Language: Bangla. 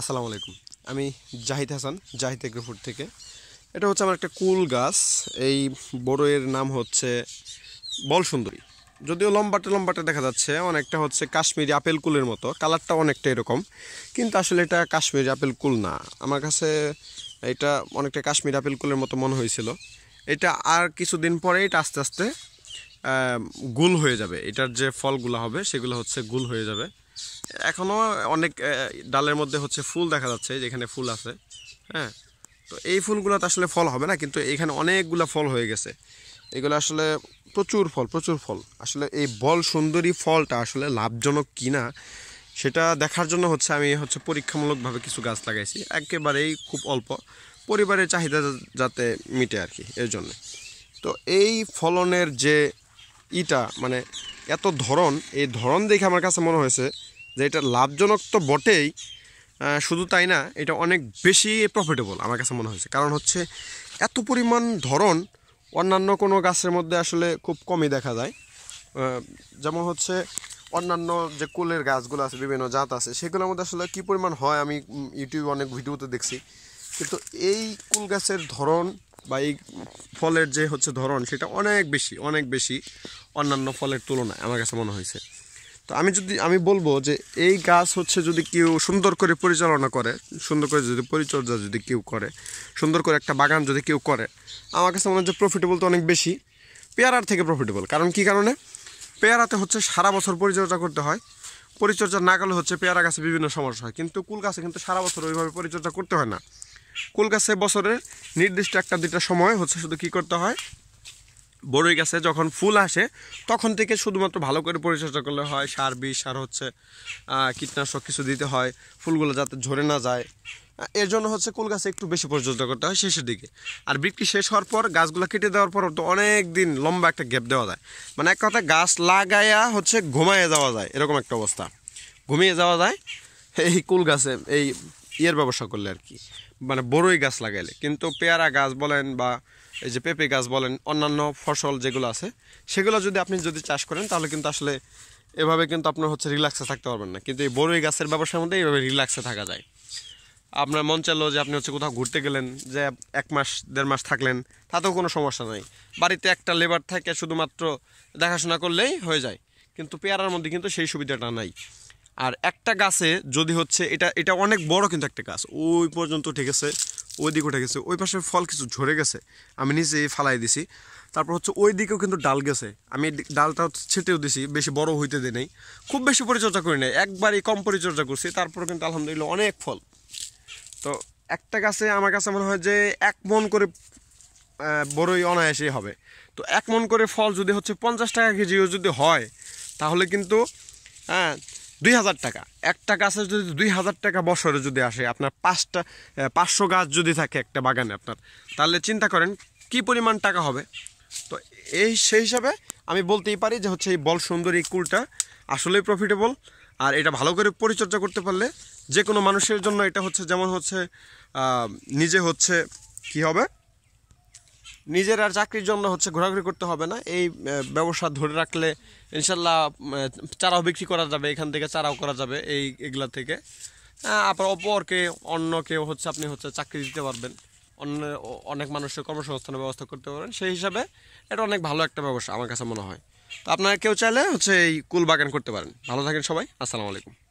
আসসালামু আলাইকুম আমি জাহিদ হাসান জাহিদ এগ্রোফুড থেকে এটা হচ্ছে আমার একটা কুল গাছ এই বড়োয়ের নাম হচ্ছে বল সুন্দরী যদিও লম্বাটে লম্বাটে দেখা যাচ্ছে অনেকটা হচ্ছে কাশ্মীরি আপেল কুলের মতো কালারটা অনেকটা এরকম কিন্তু আসলে এটা কাশ্মীরি আপেল কুল না আমার কাছে এটা অনেকটা কাশ্মীর আপেল কুলের মতো মনে হয়েছিল এটা আর কিছুদিন পরে এটা আস্তে আস্তে গুল হয়ে যাবে এটার যে ফলগুলো হবে সেগুলো হচ্ছে গুল হয়ে যাবে এখনও অনেক ডালের মধ্যে হচ্ছে ফুল দেখা যাচ্ছে যেখানে ফুল আছে হ্যাঁ তো এই ফুলগুলোতে আসলে ফল হবে না কিন্তু এখানে অনেকগুলো ফল হয়ে গেছে এগুলো আসলে প্রচুর ফল প্রচুর ফল আসলে এই বল সুন্দরী ফলটা আসলে লাভজনক কিনা সেটা দেখার জন্য হচ্ছে আমি হচ্ছে পরীক্ষামূলকভাবে কিছু গাছ লাগাইছি একেবারেই খুব অল্প পরিবারের চাহিদা যাতে মিটে আর কি এর জন্যে তো এই ফলনের যে ইটা মানে এত ধরন এই ধরন দেখে আমার কাছে মনে হয়েছে যে এটা লাভজনক তো বটেই শুধু তাই না এটা অনেক বেশি প্রফিটেবল আমার কাছে মনে হয়েছে কারণ হচ্ছে এত পরিমাণ ধরন অন্যান্য কোনো গাছের মধ্যে আসলে খুব কমই দেখা যায় যেমন হচ্ছে অন্যান্য যে কুলের গাছগুলো আছে বিভিন্ন জাত আছে সেগুলোর মধ্যে আসলে কী পরিমাণ হয় আমি ইউটিউবে অনেক ভিডিওতে দেখছি কিন্তু এই কুল গাছের ধরন বা এই ফলের যে হচ্ছে ধরন সেটা অনেক বেশি অনেক বেশি অন্যান্য ফলের তুলনায় আমার কাছে মনে হয়েছে তো আমি যদি আমি বলবো যে এই গাছ হচ্ছে যদি কেউ সুন্দর করে পরিচালনা করে সুন্দর করে যদি পরিচর্যা যদি কেউ করে সুন্দর করে একটা বাগান যদি কেউ করে আমার কাছে মনে যে প্রফিটেবল তো অনেক বেশি পেয়ারার থেকে প্রফিটেবল কারণ কি কারণে পেয়ারাতে হচ্ছে সারা বছর পরিচর্যা করতে হয় পরিচর্যা না করলে হচ্ছে পেয়ারা গাছে বিভিন্ন সমস্যা হয় কিন্তু কুল গাছে কিন্তু সারা বছর ওইভাবে পরিচর্যা করতে হয় না কুল গাছে বছরের নির্দিষ্ট একটা দুটা সময় হচ্ছে শুধু কি করতে হয় বড়ই গাছে যখন ফুল আসে তখন থেকে শুধুমাত্র ভালো করে পরিচর্যা করলে হয় সার বিষ সার হচ্ছে কীটনাশক কিছু দিতে হয় ফুলগুলো যাতে ঝরে না যায় এর জন্য হচ্ছে কুল গাছে একটু বেশি পরিচর্যা করতে হয় শেষের দিকে আর বিক্রি শেষ হওয়ার পর গাছগুলো কেটে দেওয়ার পর তো অনেক দিন লম্বা একটা গ্যাপ দেওয়া যায় মানে এক কথা গাছ লাগায়া হচ্ছে ঘুমায় যাওয়া যায় এরকম একটা অবস্থা ঘুমিয়ে যাওয়া যায় এই কুল গাছে এই ইয়ের ব্যবসা করলে আর কি মানে বড়ই গাছ লাগাইলে কিন্তু পেয়ারা গাছ বলেন বা এই যে পেঁপে গাছ বলেন অন্যান্য ফসল যেগুলো আছে সেগুলো যদি আপনি যদি চাষ করেন তাহলে কিন্তু আসলে এভাবে কিন্তু আপনার হচ্ছে রিল্যাক্সে থাকতে পারবেন না কিন্তু এই বড়ই গাছের ব্যবসার মধ্যে এইভাবে রিল্যাক্সে থাকা যায় আপনার মন চাইলো যে আপনি হচ্ছে কোথাও ঘুরতে গেলেন যে এক মাস দেড় মাস থাকলেন তাতেও কোনো সমস্যা নাই বাড়িতে একটা লেবার থাকে শুধুমাত্র দেখাশোনা করলেই হয়ে যায় কিন্তু পেয়ারার মধ্যে কিন্তু সেই সুবিধাটা নাই আর একটা গাছে যদি হচ্ছে এটা এটা অনেক বড় কিন্তু একটা গাছ ওই পর্যন্ত ঠিক আছে ওই দিক উঠে গেছে ওই পাশে ফল কিছু ঝরে গেছে আমি নিজে ফালাই দিছি তারপর হচ্ছে ওই দিকেও কিন্তু ডাল গেছে আমি ডালটা ছেটেও দিছি বেশি বড় হইতে দিই নাই খুব বেশি পরিচর্যা করি নাই একবারই কম পরিচর্যা করছি তারপর কিন্তু আলহামদুলিল্লাহ অনেক ফল তো একটা গাছে আমার কাছে মনে হয় যে এক মন করে বড়ই অনায়াসেই হবে তো এক মন করে ফল যদি হচ্ছে পঞ্চাশ টাকা কেজিও যদি হয় তাহলে কিন্তু হ্যাঁ দুই হাজার টাকা একটা গাছে যদি দুই হাজার টাকা বছরে যদি আসে আপনার পাঁচটা পাঁচশো গাছ যদি থাকে একটা বাগানে আপনার তাহলে চিন্তা করেন কি পরিমাণ টাকা হবে তো এই সেই হিসাবে আমি বলতেই পারি যে হচ্ছে এই বল সুন্দরী কুলটা আসলেই প্রফিটেবল আর এটা ভালো করে পরিচর্যা করতে পারলে যে কোনো মানুষের জন্য এটা হচ্ছে যেমন হচ্ছে নিজে হচ্ছে কি হবে নিজের আর চাকরির জন্য হচ্ছে ঘোরাঘুরি করতে হবে না এই ব্যবসা ধরে রাখলে ইনশাল্লাহ চারাও বিক্রি করা যাবে এখান থেকে চারাও করা যাবে এই এগুলা থেকে আবার অপরকে অন্যকে হচ্ছে আপনি হচ্ছে চাকরি দিতে পারবেন অন্য অনেক মানুষের কর্মসংস্থানের ব্যবস্থা করতে পারবেন সেই হিসাবে এটা অনেক ভালো একটা ব্যবসা আমার কাছে মনে হয় তো আপনারা কেউ চাইলে হচ্ছে এই কুল বাগান করতে পারেন ভালো থাকেন সবাই আসসালামু আলাইকুম